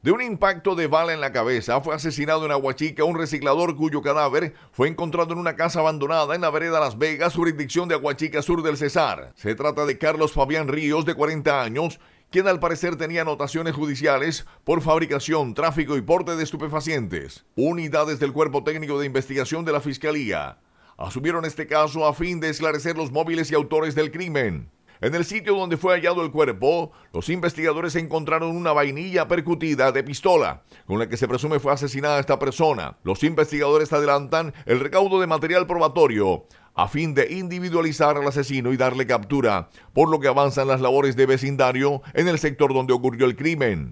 De un impacto de bala en la cabeza fue asesinado en Aguachica un reciclador cuyo cadáver fue encontrado en una casa abandonada en la vereda Las Vegas, jurisdicción de Aguachica Sur del Cesar. Se trata de Carlos Fabián Ríos, de 40 años, quien al parecer tenía anotaciones judiciales por fabricación, tráfico y porte de estupefacientes. Unidades del Cuerpo Técnico de Investigación de la Fiscalía asumieron este caso a fin de esclarecer los móviles y autores del crimen. En el sitio donde fue hallado el cuerpo, los investigadores encontraron una vainilla percutida de pistola, con la que se presume fue asesinada esta persona. Los investigadores adelantan el recaudo de material probatorio a fin de individualizar al asesino y darle captura, por lo que avanzan las labores de vecindario en el sector donde ocurrió el crimen.